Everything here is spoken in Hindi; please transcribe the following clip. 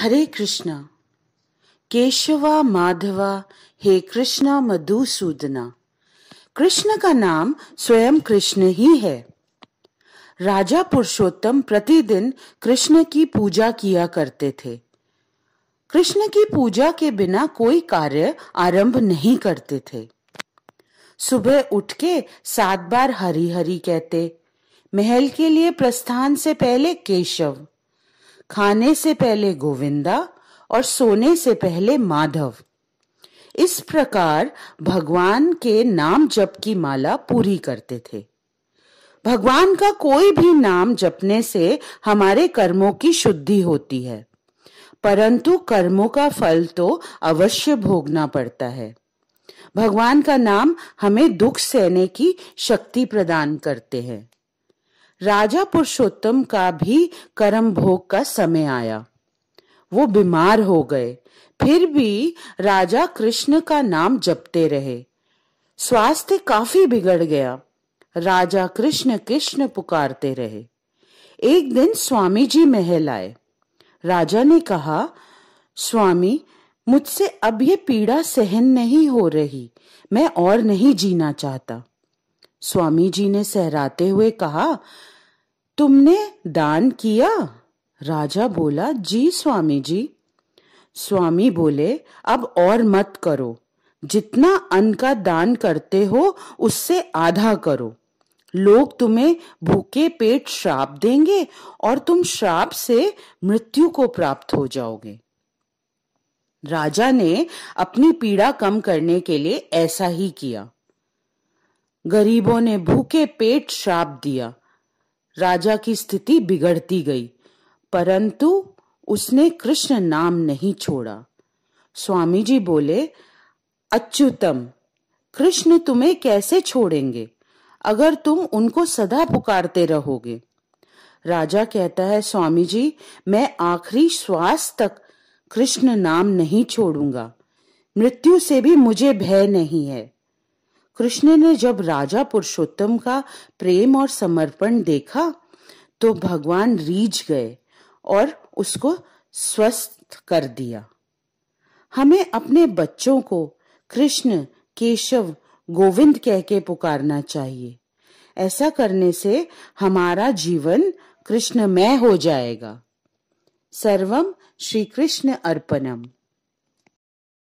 हरे कृष्णा केशवा माधवा हे कृष्णा मधुसूदना कृष्ण का नाम स्वयं कृष्ण ही है राजा पुरुषोत्तम प्रतिदिन कृष्ण की पूजा किया करते थे कृष्ण की पूजा के बिना कोई कार्य आरंभ नहीं करते थे सुबह उठ के सात बार हरी हरी कहते महल के लिए प्रस्थान से पहले केशव खाने से पहले गोविंदा और सोने से पहले माधव इस प्रकार भगवान के नाम जप की माला पूरी करते थे भगवान का कोई भी नाम जपने से हमारे कर्मों की शुद्धि होती है परंतु कर्मों का फल तो अवश्य भोगना पड़ता है भगवान का नाम हमें दुख सहने की शक्ति प्रदान करते हैं राजा पुरुषोत्तम का भी कर्म भोग का समय आया वो बीमार हो गए फिर भी राजा कृष्ण का नाम जपते रहे स्वास्थ्य काफी बिगड़ गया राजा कृष्ण कृष्ण पुकारते रहे एक दिन स्वामी जी महल आए राजा ने कहा स्वामी मुझसे अब ये पीड़ा सहन नहीं हो रही मैं और नहीं जीना चाहता स्वामी जी ने सहराते हुए कहा तुमने दान किया राजा बोला जी स्वामी जी स्वामी बोले अब और मत करो जितना अन्न का दान करते हो उससे आधा करो लोग तुम्हें भूखे पेट श्राप देंगे और तुम श्राप से मृत्यु को प्राप्त हो जाओगे राजा ने अपनी पीड़ा कम करने के लिए ऐसा ही किया गरीबों ने भूखे पेट श्राप दिया राजा की स्थिति बिगड़ती गई परंतु उसने कृष्ण नाम नहीं छोड़ा स्वामी जी बोले अच्युतम कृष्ण तुम्हें कैसे छोड़ेंगे अगर तुम उनको सदा पुकारते रहोगे राजा कहता है स्वामी जी मैं आखिरी श्वास तक कृष्ण नाम नहीं छोड़ूंगा मृत्यु से भी मुझे भय नहीं है कृष्ण ने जब राजा पुरुषोत्तम का प्रेम और समर्पण देखा तो भगवान रीझ गए और उसको स्वस्थ कर दिया हमें अपने बच्चों को कृष्ण केशव गोविंद कह के पुकारना चाहिए ऐसा करने से हमारा जीवन कृष्णमय हो जाएगा सर्वम श्री कृष्ण अर्पणम